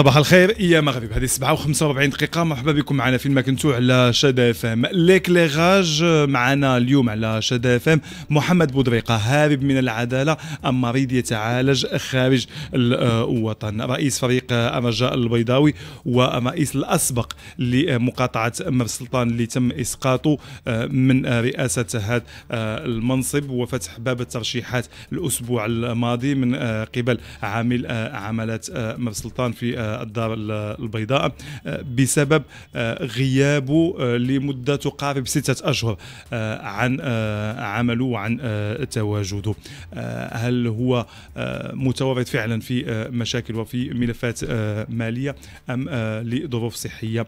صباح الخير يا مغرب هذه 7 و45 دقيقة مرحبا بكم معنا في كنتو على شادا اف ام ليكليغاج معنا اليوم على شادا اف ام محمد بودريقة هارب من العدالة أم مريض يتعالج خارج الوطن رئيس فريق الرجاء البيضاوي والرئيس الأسبق لمقاطعة أمر السلطان اللي تم إسقاطه آه، من رئاسة هذا آه، المنصب وفتح باب الترشيحات الأسبوع الماضي من آه، قبل عامل عملات أمر السلطان في الدار البيضاء آه، بسبب آه، غيابه آه، لمدة تقارب ستة أشهر عن عمله وعن تواجده هل هو متورط فعلا في مشاكل وفي ملفات مالية أم لظروف صحية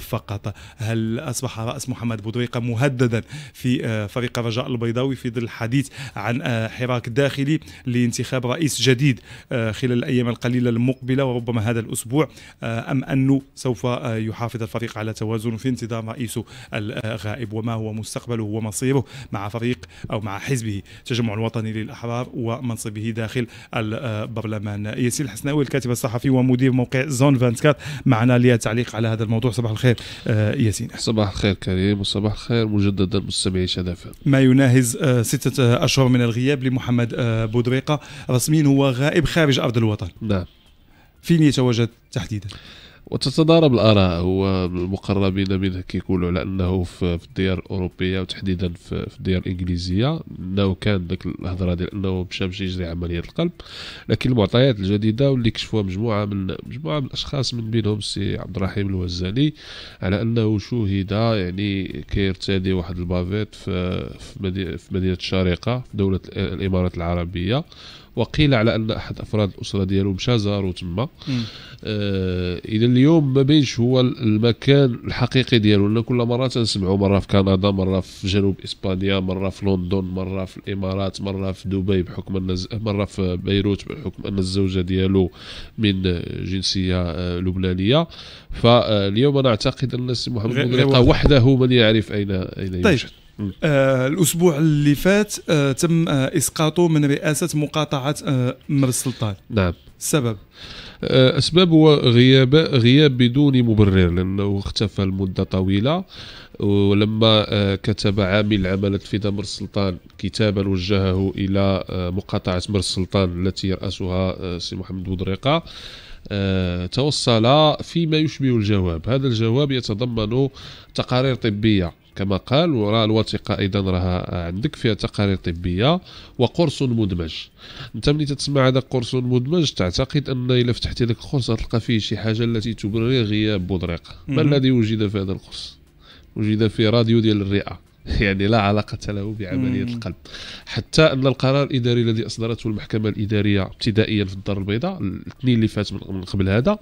فقط هل أصبح رأس محمد بودريقة مهددا في فريق الرجاء البيضاوي في ظل الحديث عن حراك داخلي لانتخاب رئيس جديد خلال الأيام القليلة المقبلة ربما هذا الأسبوع آه، أم أنه سوف آه، يحافظ الفريق على توازنه في انتظار رئيسه الغائب وما هو مستقبله ومصيره مع فريق أو مع حزبه التجمع الوطني للأحرار ومنصبه داخل البرلمان ياسين الحسناوي الكاتب الصحفي ومدير موقع زون 24 معنا للتعليق على هذا الموضوع صباح الخير آه، ياسين صباح الخير كريم وصباح الخير مجددا مستمعي شدافة ما يناهز ستة أشهر من الغياب لمحمد بودريقة رسميا هو غائب خارج أرض الوطن نعم فين يتواجد تحديدا؟ وتتضارب الاراء هو المقربين منه كيقولوا على انه في الديار الاوروبيه وتحديدا في الديار الانجليزيه انه كان ديك الهضره ديال انه مشى باش يجري عمليه القلب لكن المعطيات الجديده واللي كشفوها مجموعه من مجموعه من الاشخاص من بينهم السي عبد الرحيم الوزاني على انه شوهد يعني كيرتدي واحد البافيت في في مدينه الشارقه في دوله الامارات العربيه وقيل على ان احد افراد الاسره ديالو مشى زارو تما آه الى اليوم ما بينش هو المكان الحقيقي ديالو لان كل مره تنسمعوا مره في كندا مره في جنوب اسبانيا مره في لندن مره في الامارات مره في دبي بحكم ان مره في بيروت بحكم ان الزوجه ديالو من جنسيه آه، لبنانيه فاليوم انا اعتقد ان السي محمد وحده من يعرف اين اين طيب. يوجد آه، الاسبوع اللي فات آه، تم آه، اسقاطه من رئاسه مقاطعه مر السلطان نعم السبب اسباب هو غياب غياب بدون مبرر لانه اختفى لمده طويله ولما كتب عامل عملت في مر السلطان كتابا وجهه الى مقاطعه مر السلطان التي يراسها سي محمد بودريقه توصل فيما يشبه الجواب هذا الجواب يتضمن تقارير طبيه كما قال وراء الوثيقه ايضا راها عندك فيها تقارير طبيه وقرص مدمج انت ملي تسمع هذا قرص مدمج تعتقد ان الا فتحتي ذاك القرص غتلقى فيه شي حاجه التي تبرر غياب بودريق ما الذي وجد في هذا القرص وجد فيه راديو ديال الرئه يعني لا علاقة له بعملية القلب حتى أن القرار الإداري الذي أصدرته المحكمة الإدارية ابتدائيا في الدار البيضاء الاثنين اللي فات من قبل هذا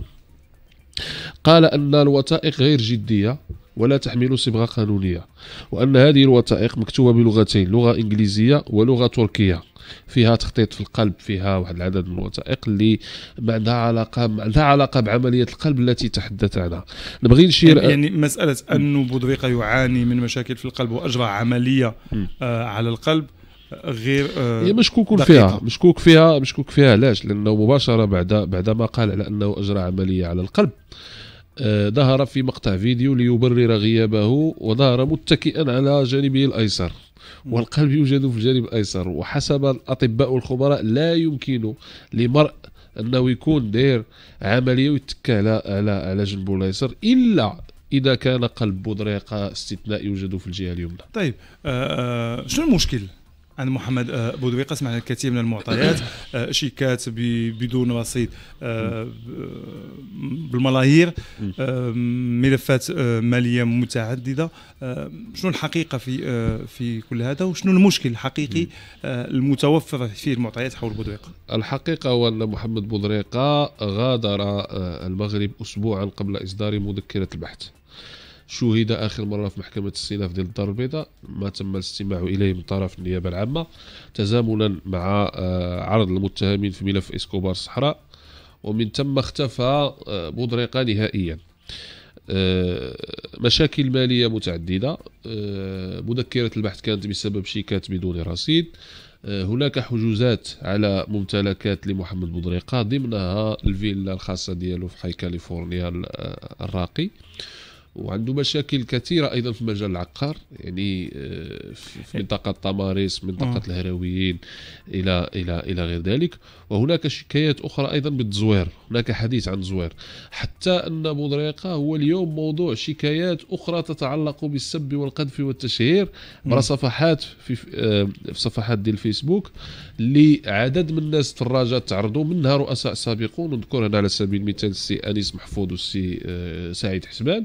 قال أن الوثائق غير جدية ولا تحمل صبغة قانونية وأن هذه الوثائق مكتوبة بلغتين لغة إنجليزية ولغة تركية فيها تخطيط في القلب فيها واحد العدد من الوثائق اللي ما عندها علاقه ما عندها علاقه بعمليه القلب التي تحدث عنها نبغي نشير يعني أ... يعني مساله انه بودريقه يعاني من مشاكل في القلب واجرى عمليه آه على القلب غير آه هي مشكوك فيها مشكوك فيها مشكوك فيها علاش لانه مباشره بعد بعد ما قال على انه اجرى عمليه على القلب آه آه، ظهر في مقطع فيديو ليبرر غيابه وظهر متكئا على جانبه الايسر والقلب يوجد في الجانب الايسر وحسب الاطباء والخبراء لا يمكن لمرء انه يكون داير عمليه ويتكى على على على جنبه الايسر الا اذا كان قلب بطريقه استثناء يوجد في الجهه اليمنى. طيب آه, آه، شنو المشكل؟ انا محمد آه، بودوي قسم على الكثير من المعطيات آه، شيكات بدون رصيد آه، بالملايير ملفات ماليه متعدده شنو الحقيقه في في كل هذا وشنو المشكل الحقيقي المتوفر فيه المعطيات حول بودريقه الحقيقه هو ان محمد بودريقه غادر المغرب اسبوعا قبل اصدار مذكره البحث شوهد اخر مره في محكمه السلاف ديال الدار البيضاء ما تم الاستماع اليه من طرف النيابه العامه تزامنا مع آه، عرض المتهمين في ملف اسكوبار الصحراء ومن ثم اختفى بودريقه آه، نهائيا آه، مشاكل ماليه متعدده مذكره البحث كانت بسبب شيكات بدون رصيد هناك حجوزات على ممتلكات لمحمد بودريقه ضمنها الفيلا الخاصه ديالو في حي كاليفورنيا الراقي وعنده مشاكل كثيره ايضا في مجال العقار يعني آه، في منطقه طماريس منطقه الهراويين الى الى الى غير ذلك وهناك شكايات اخرى ايضا بالتزوير هناك حديث عن زوير حتى ان بودريقه هو اليوم موضوع شكايات اخرى تتعلق بالسب والقذف والتشهير عبر صفحات في, في آه، صفحات ديال الفيسبوك لعدد من الناس تراجات تعرضوا منها رؤساء سابقون نذكر هنا على سبيل المثال السي انيس محفوظ والسي آه، سعيد حسبان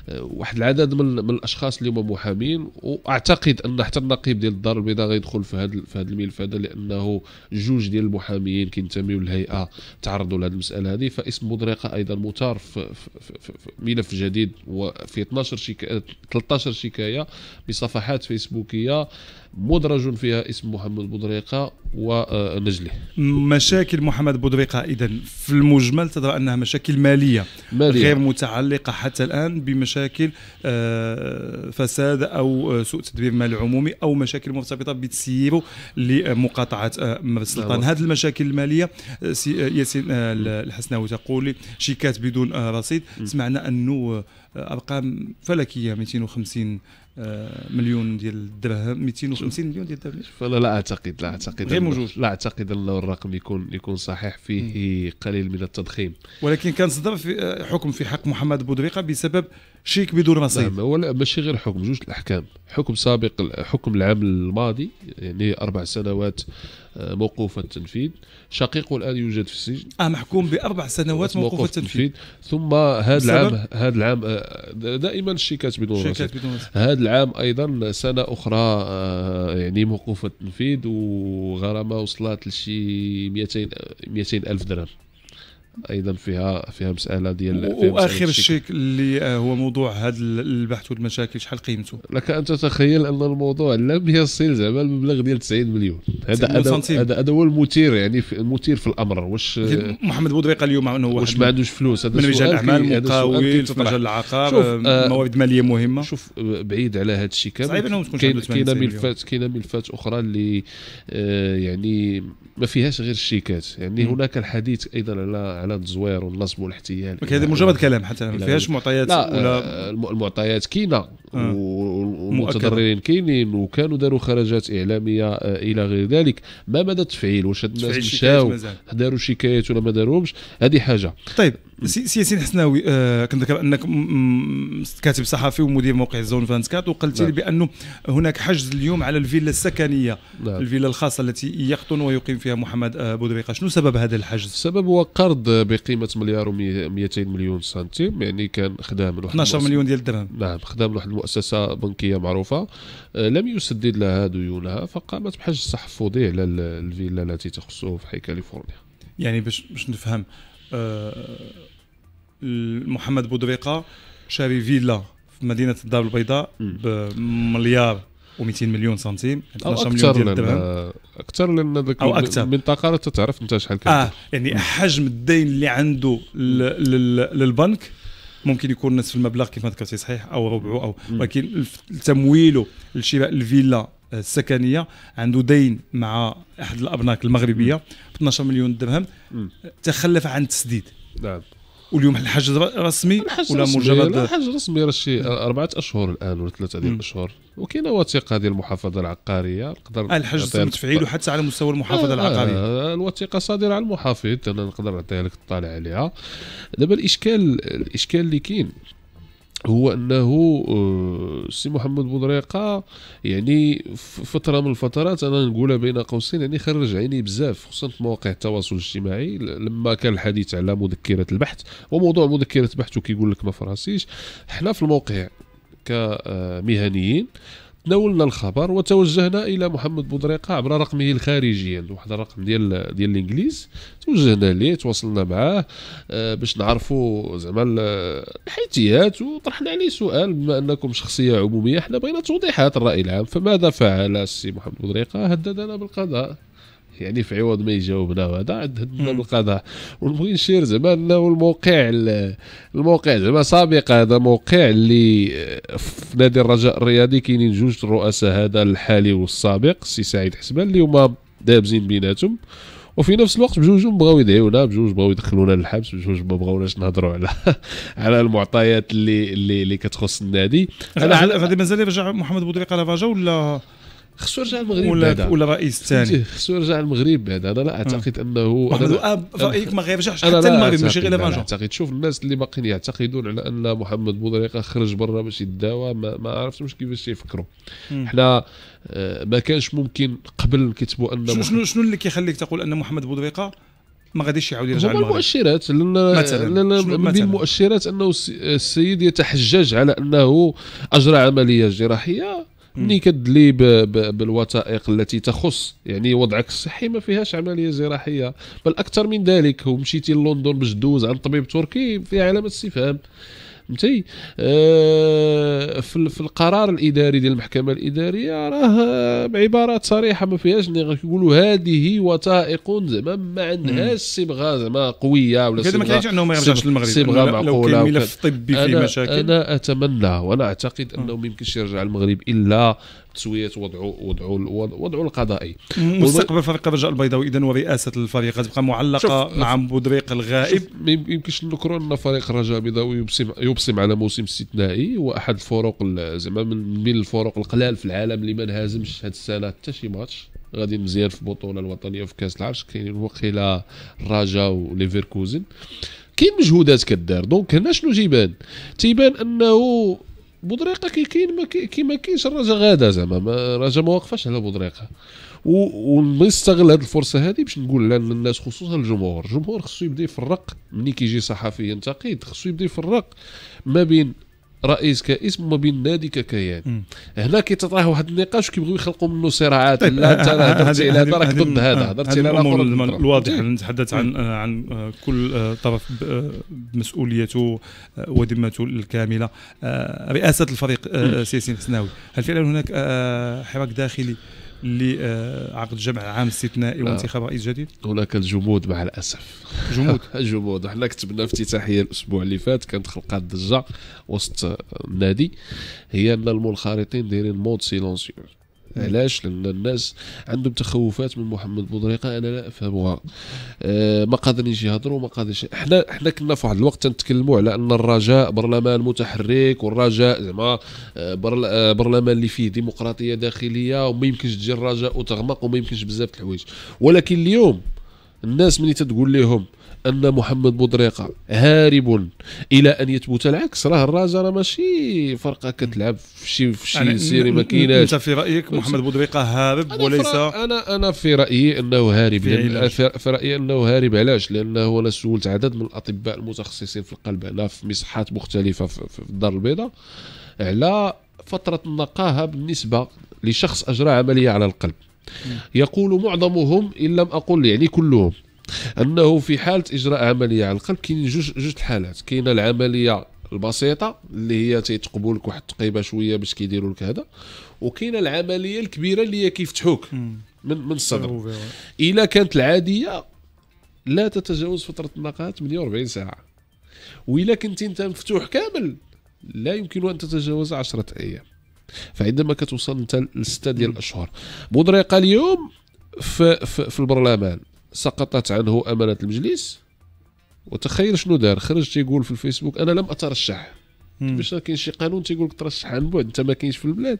آه، واحد العدد من, من الاشخاص اللي هما محامين واعتقد ان حتى النقيب ديال الدار البيضاء غيدخل في هذا في هذا الملف هذا لانه جوج ديال المحاميين كينتميو للهيئه تعرضوا لهذه المساله هذه فاسم مضرقه ايضا مثار في, في, في, في ملف جديد وفي 12 شكايه 13 شكايه بصفحات فيسبوكيه مدرج فيها اسم محمد بودريقه ونجله مشاكل محمد بودريقه اذا في المجمل تدرى انها مشاكل ماليه, مالية. غير متعلقه حتى الان بمشاكل مشاكل آه، فساد او آه، سوء تدبير مال عمومي او مشاكل مرتبطه بتسييره لمقاطعه آه، السلطان أيوة. هذه المشاكل الماليه ياسين الحسناوي تقول لي شيكات بدون رصيد سمعنا انه ارقام فلكيه 250 مليون ديال الدرهم 250 مليون ديال الدرهم فلا لا اعتقد لا اعتقد غير موجود لا اعتقد ان الرقم يكون يكون صحيح فيه قليل من التضخيم ولكن كان صدر في حكم في حق محمد بودريقه بسبب شيك بدون رصيد نعم، هو لا ماشي غير حكم جوج الاحكام حكم سابق حكم العام الماضي يعني اربع سنوات آه، موقوف التنفيذ شقيقه الان يوجد في السجن اه محكوم باربع سنوات موقوف, موقوف التنفيذ. ثم هذا العام هذا العام آه، دائما الشيكات بدون رصيد هذا العام ايضا سنه اخرى آه، يعني موقوف التنفيذ وغرامه وصلت لشي 200 200 الف درهم ايضا فيها فيها مساله ديال واخر شيء اللي آه، هو موضوع هذا البحث والمشاكل شحال قيمته لك ان تتخيل ان الموضوع لم يصل زعما المبلغ ديال 90 مليون هذا هذا هذا هو المثير يعني المثير في الامر واش محمد بودريقه اليوم انه واش ما عندوش فلوس هذا من رجال الاعمال مقاول في مجال العقار آه، آه، موارد ماليه مهمه شوف بعيد على هذا الشيء كامل صعيب انهم تكون كاينه ملفات كاينه ملفات اخرى اللي يعني ما فيهاش غير الشيكات يعني هناك الحديث ايضا على على التزوير والنصب والاحتيال هذا مجرد كلام حتى ما فيهاش معطيات لا ولا آه، المعطيات كاينه آه. والمتضررين كاينين وكانوا داروا خرجات اعلاميه آه، الى غير ذلك ما مدى التفعيل واش الناس مشاو داروا شكايات ولا ما داروهمش هذه حاجه طيب سي ياسين حسناوي آه كنذكر انك كاتب صحفي ومدير موقع الزون 24 وقلت لي نعم. بانه هناك حجز اليوم على الفيلا السكنيه لا. نعم. الفيلا الخاصه التي يقطن ويقيم فيها محمد آه، بودريقه شنو سبب هذا الحجز السبب هو قرض بقيمه مليار و200 مليون سنتيم يعني كان خدام من واحد 12 مليون ديال الدرهم نعم خدام واحد المؤسسه بنكيه معروفه آه لم يسدد لها ديونها فقامت بحجز تحفظي على الفيلا التي تخصه في حي كاليفورنيا يعني باش باش نفهم آه محمد بودريقه شاري فيلا في مدينه الدار البيضاء بمليار و200 مليون سنتيم او اكثر مليون درهم اكثر لان ذاك او اكثر المنطقه راه تعرف انت شحال كبير اه يعني حجم الدين اللي عنده للبنك ممكن يكون نصف المبلغ كيف ما ذكرتي صحيح او ربعه او ولكن تمويله لشراء الفيلا السكنيه عنده دين مع احد الابناك المغربيه ب 12 مليون درهم تخلف عن التسديد نعم واليوم الحجز رسمي الحج ولا مجرد الحجز رسمي راه شي اربعه اشهر الان ولا ثلاثه ديال الاشهر وكاينه وثيقه ديال المحافظه العقاريه نقدر آه، الحجز تم تفعيله حتى على مستوى المحافظه آه, آه، العقاريه آه الوثيقه صادره على المحافظ انا نقدر نعطيها لك تطالع عليها دابا الاشكال الاشكال اللي كاين هو انه آه، سي محمد بودريقه يعني فتره من الفترات انا نقولها بين قوسين يعني خرج عيني بزاف خصوصا في مواقع التواصل الاجتماعي لما كان الحديث على مذكره البحث وموضوع مذكره البحث وكيقول لك ما فراسيش حنا في الموقع كمهنيين تناولنا الخبر وتوجهنا الى محمد بودريقه عبر رقمه الخارجي واحد الرقم ديال ديال الانجليز توجهنا ليه تواصلنا معاه آه، باش نعرفوا زعما الحيثيات وطرحنا عليه سؤال بما انكم شخصيه عموميه حنا بغينا توضيحات الراي العام فماذا فعل السي محمد بودريقه هددنا بالقضاء يعني في عوض ما هذا عند هذا عندنا القضاء ونبغي نشير زعما انه الموقع الموقع زعما سابق هذا موقع اللي في آه، نادي الرجاء الرياضي كاينين جوج الرؤساء هذا الحالي والسابق السي سعيد حسبان اللي هما دابزين بيناتهم وفي نفس الوقت بجوجهم بغاو يدعيونا بجوج بغاو يدخلونا للحبس بجوج ما بغاوناش نهضروا على على المعطيات اللي اللي, اللي كتخص النادي غادي مازال يرجع محمد بودريق على فاجا ولا خصو يرجع المغرب ولا بعد. ولا رئيس الثاني خصو يرجع المغرب بعد نعم. انا لا اعتقد انه محمد الاب في رايك ما غيرجعش حتى المغرب ماشي غير لافانجون اعتقد شوف الناس اللي باقيين يعتقدون على ان محمد بوضريقه خرج برا باش يداوى ما, ما عرفتش كيفاش يفكروا حنا آه، ما كانش ممكن قبل كتبوا ان شنو شنو, شنو اللي كيخليك تقول ان محمد بوضريقه ما غاديش يعاود يرجع للمغرب المؤشرات لان لان من المؤشرات انه السيد يتحجج على انه اجرى عمليه جراحيه ملي كدلي بالوثائق التي تخص يعني وضعك الصحي ما فيهاش عمليه جراحيه بل اكثر من ذلك ومشيتي لندن باش دوز عند طبيب تركي فيها علامه استفهام فهمتي آه في, في القرار الاداري ديال المحكمه الاداريه راه بعبارات صريحه ما فيهاش اللي كيقولوا هذه وثائق زعما ما عندهاش صبغه زعما قويه ولا صبغه ما كاينش انهم ما يرجعش للمغرب صبغه معقوله لو كان ملف طبي فيه مشاكل انا اتمنى وانا اعتقد انه ما يمكنش يرجع المغرب الا تسويه وضعوا وضعوا وضعوا القضائي مستقبل فريق الرجاء البيضاوي اذا ورئاسه الفريق غتبقى معلقه مع بودريق الغائب ما يمكنش نذكروا ان فريق الرجاء البيضاوي يبصم يبصم على موسم استثنائي واحد الفرق زعما من الفرق القلال في العالم اللي ما انهزمش هذه السنه حتى شي ماتش غادي مزيان في البطوله الوطنيه وفي كاس العرش كاينين وقيلا الرجاء وليفركوزن كاين مجهودات كدار دونك هنا شنو تيبان تيبان انه بودريقه كي كاين ما كي, ما كاينش الرجا غادا زعما الرجا ما واقفاش على بودريقه ونستغل هذه الفرصه هذه باش نقول للناس خصوصا الجمهور الجمهور خصو يبدا يفرق ملي كيجي صحفي ينتقد خصو يبدا يفرق ما بين رئيس كاسم وما بين نادي ككيان هنا كيتطرح واحد النقاش كيبغيو يخلقوا منه صراعات طيب، لا انت هضرتي على هذا راك ضد هذا هضرتي على الامور الواضحه نتحدث عن عن آه، كل آه، طرف بمسؤوليته آه، وذمته الكامله رئاسه الفريق سياسي الحسناوي هل فعلا هناك حراك داخلي لعقد جمع عام استثنائي وانتخاب رئيس جديد؟ هناك الجمود مع الاسف جمود جمود حنا كتبنا افتتاحيه الاسبوع اللي فات كانت خلقات ضجه وسط النادي هي ان المنخرطين دايرين مود سيلونسيو علاش لان الناس عندهم تخوفات من محمد بودريقه انا لا افهمها أه ما قادرينش يهضروا ما قادرينش حنا حنا كنا في واحد الوقت تنتكلموا على ان الرجاء برلمان متحرك والرجاء زعما آه، آه، برلمان اللي فيه ديمقراطيه داخليه وما يمكنش تجي الرجاء وتغمق وما يمكنش بزاف الحوايج ولكن اليوم الناس ملي تتقول لهم ان محمد بودريقه هارب الى ان يثبت العكس راه الرازا راه ماشي فرقه كتلعب في شي في شي سيري يعني ما انت في رايك محمد بودريقه هارب أنا وليس انا انا في رايي انه هارب لأن في رايي انه هارب علاش لانه انا سولت عدد من الاطباء المتخصصين في القلب هنا في مساحات مختلفه في الدار البيضاء على فتره النقاهه بالنسبه لشخص اجرى عمليه على القلب يقول معظمهم ان لم اقل يعني كلهم انه في حاله اجراء عمليه على القلب كاينين جوج جوج الحالات كاينه العمليه البسيطه اللي هي تيتقبوا لك واحد التقيبه شويه باش كيديروا لك هذا وكاينه العمليه الكبيره اللي هي كيفتحوك من من الصدر الا كانت العاديه لا تتجاوز فتره النقاهه 48 ساعه والا كنت انت مفتوح كامل لا يمكن ان تتجاوز 10 ايام فعندما كتوصل انت لسته ديال الاشهر بودريقه اليوم في, في, في البرلمان سقطت عنه امانه المجلس وتخيل شنو دار خرج تيقول في الفيسبوك انا لم اترشح باش كاين شي قانون تيقول لك ترشح عن بعد انت ما كاينش في البلاد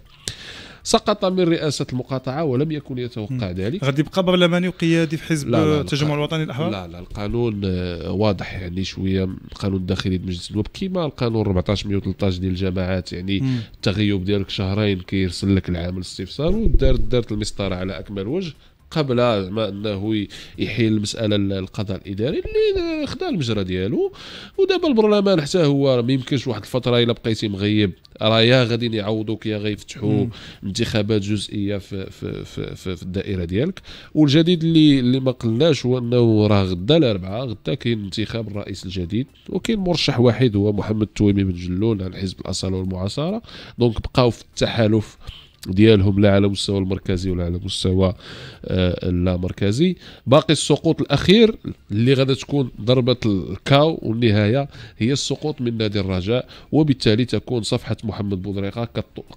سقط من رئاسة المقاطعة ولم يكن يتوقع ذلك غادي يبقى برلماني وقيادي في حزب التجمع الوطني الأحرار لا لا القانون آه، واضح يعني شوية القانون الداخلي لمجلس النواب كيما القانون 1413 ديال الجماعات يعني التغيب ديالك شهرين كيرسل لك العام الاستفسار ودارت دارت المسطرة على أكمل وجه قبل ما انه يحل المساله القضاء الاداري اللي خدا المجرى ديالو ودابا البرلمان حتى هو ما يمكنش واحد الفتره الا بقيتي مغيب راه يا غادي يعوضوك يا غيفتحوا انتخابات جزئيه في, في, في, في, في الدائره ديالك والجديد اللي اللي ما قلناش هو انه راه غدا الاربعاء غدا كاين انتخاب الرئيس الجديد وكاين مرشح واحد هو محمد التويمي بن جلول عن حزب الاصاله والمعاصره دونك بقاو في التحالف ديالهم لا على مستوى المركزي ولا على مستوى آه، اللامركزي باقي السقوط الاخير اللي غادي تكون ضربه الكاو والنهايه هي السقوط من نادي الرجاء وبالتالي تكون صفحه محمد بودريقه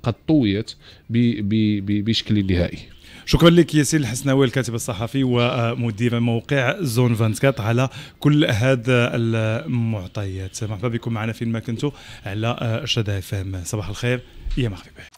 قد طويت بشكل نهائي شكرا لك ياسين الحسناوي الكاتب الصحفي ومدير موقع زون 24 على كل هذا المعطيات مرحبا بكم معنا فين ما كنتوا على شدا فهم صباح الخير يا مغربي